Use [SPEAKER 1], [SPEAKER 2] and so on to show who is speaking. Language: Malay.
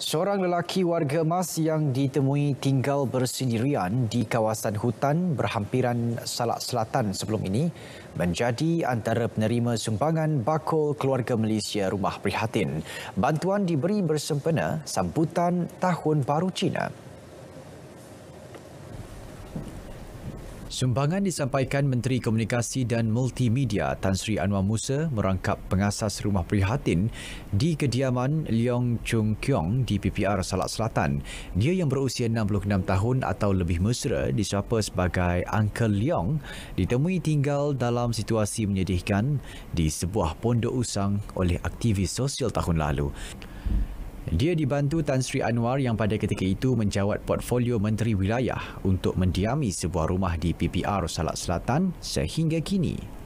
[SPEAKER 1] Seorang lelaki warga emas yang ditemui tinggal bersendirian di kawasan hutan berhampiran Salak Selatan sebelum ini menjadi antara penerima sumbangan bakul keluarga Malaysia Rumah Prihatin. Bantuan diberi bersempena sambutan Tahun Baru Cina. Sumbangan disampaikan Menteri Komunikasi dan Multimedia Tan Sri Anwar Musa merangkap pengasas rumah prihatin di kediaman Leong Chung Kiong di PPR Salak Selatan. Dia yang berusia 66 tahun atau lebih mesra disapa sebagai Uncle Leong ditemui tinggal dalam situasi menyedihkan di sebuah pondok usang oleh aktivis sosial tahun lalu. Dia dibantu Tan Sri Anwar yang pada ketika itu menjawat portfolio Menteri Wilayah untuk mendiami sebuah rumah di PPR Salak Selatan sehingga kini